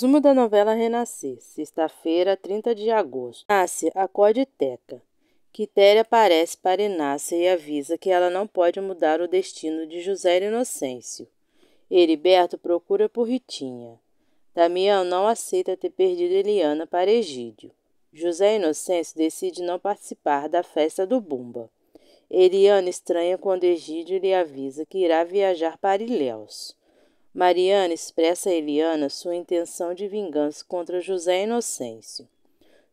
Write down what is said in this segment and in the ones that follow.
Resumo da novela Renascer, sexta-feira, 30 de agosto. Nasce acorde Teca. Quitéria aparece para Inácia e avisa que ela não pode mudar o destino de José Inocêncio. Heriberto procura por Ritinha. Damião não aceita ter perdido Eliana para Egídio. José Inocêncio decide não participar da festa do Bumba. Eliana estranha quando Egídio lhe avisa que irá viajar para Ilhéus. Mariana expressa a Eliana sua intenção de vingança contra José Inocêncio.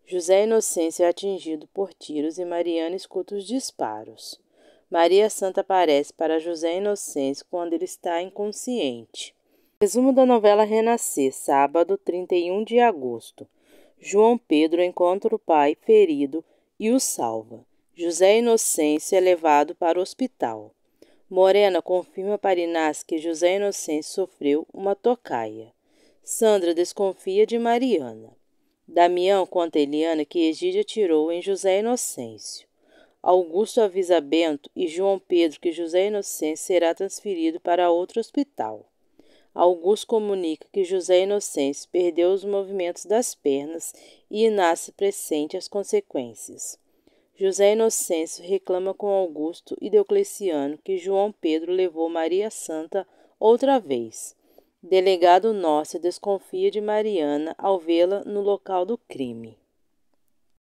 José Inocêncio é atingido por tiros e Mariana escuta os disparos. Maria Santa aparece para José Inocêncio quando ele está inconsciente. Resumo da novela Renascer, sábado 31 de agosto. João Pedro encontra o pai ferido e o salva. José Inocêncio é levado para o hospital. Morena confirma para Inácio que José Inocêncio sofreu uma tocaia. Sandra desconfia de Mariana. Damião conta a Eliana que Egídia tirou em José Inocêncio. Augusto avisa Bento e João Pedro que José Inocêncio será transferido para outro hospital. Augusto comunica que José Inocêncio perdeu os movimentos das pernas e Inácio pressente as consequências. José Inocêncio reclama com Augusto e Diocleciano que João Pedro levou Maria Santa outra vez. Delegado Nossa desconfia de Mariana ao vê-la no local do crime.